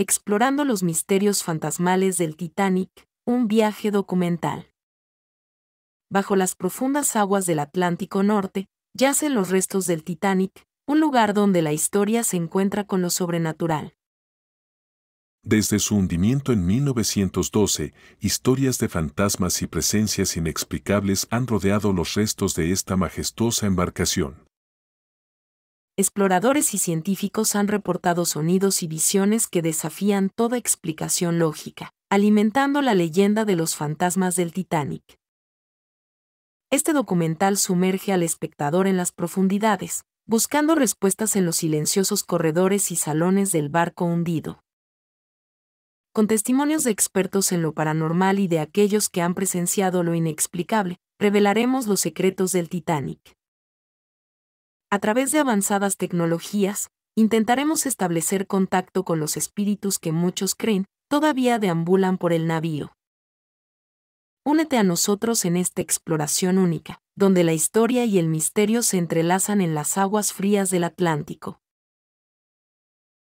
Explorando los misterios fantasmales del Titanic, un viaje documental. Bajo las profundas aguas del Atlántico Norte, yacen los restos del Titanic, un lugar donde la historia se encuentra con lo sobrenatural. Desde su hundimiento en 1912, historias de fantasmas y presencias inexplicables han rodeado los restos de esta majestuosa embarcación exploradores y científicos han reportado sonidos y visiones que desafían toda explicación lógica, alimentando la leyenda de los fantasmas del Titanic. Este documental sumerge al espectador en las profundidades, buscando respuestas en los silenciosos corredores y salones del barco hundido. Con testimonios de expertos en lo paranormal y de aquellos que han presenciado lo inexplicable, revelaremos los secretos del Titanic. A través de avanzadas tecnologías, intentaremos establecer contacto con los espíritus que muchos creen todavía deambulan por el navío. Únete a nosotros en esta exploración única, donde la historia y el misterio se entrelazan en las aguas frías del Atlántico.